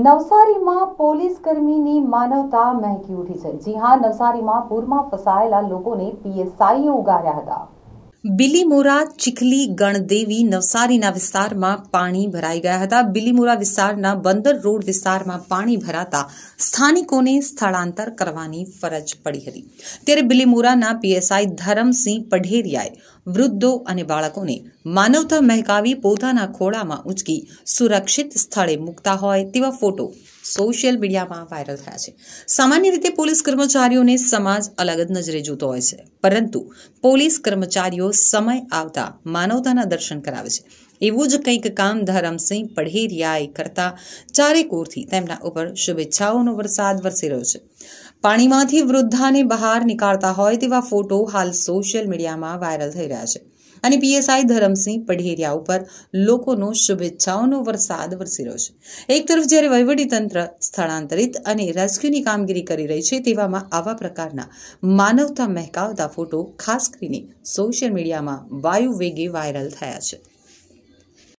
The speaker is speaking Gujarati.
નવસારીમાં પોલીસ કર્મીની માનવતા મહેકી ઉઠી છે જી હા નવસારીમાં પૂરમાં ફસાયેલા લોકોને પીએસઆઈએ ઉગાર્યા હતા બિલીમોરા ચીખલી ગણદેવી નવસારીના વિસ્તારમાં પાણી ભરાઈ ગયા હતા બિલીમોરા વિસ્તારના બંદર રોડ વિસ્તારમાં પાણી ભરાતા સ્થાનિકોને સ્થળાંતર કરવાની ફરજ પડી હતી ત્યારે બિલીમોરાના પીએસઆઈ ધરમસિંહ પઢેરિયાએ વૃદ્ધો અને બાળકોને માનવતા મહેકાવી પોતાના ખોળામાં ઉંચકી સુરક્ષિત સ્થળે મૂકતા હોય તેવા ફોટો સોશિયલ મીડિયામાં વાયરલ થયા છે સામાન્ય રીતે પોલીસ કર્મચારીઓને સમાજ અલગ જ નજરે જોતો હોય છે પરંતુ પોલીસ કર્મચારીઓ સમય આવતા માનવતાના દર્શન કરાવે છે એવું જ કંઈક કામ ધરમસિંહ પઢેરિયાએ કરતા ચારેક ઓરથી તેમના ઉપર શુભેચ્છાઓનો વરસાદ વરસી રહ્યો છે પાણીમાંથી વૃદ્ધાને બહાર નીકાળતા હોય તેવા ફોટો હાલ સોશિયલ મીડિયામાં વાયરલ થઈ રહ્યા છે અને પીએસઆઈ ધરમસિંહ પઢેરિયા ઉપર લોકોનો શુભેચ્છાઓનો વરસાદ વરસી રહ્યો છે એક તરફ જ્યારે વહીવટીતંત્ર સ્થળાંતરિત અને રેસ્ક્યુની કામગીરી કરી રહી છે તેવામાં આવા પ્રકારના માનવતા મહેકાવતા ફોટો ખાસ કરીને સોશિયલ મીડિયામાં વાયુ વેગે વાયરલ થયા છે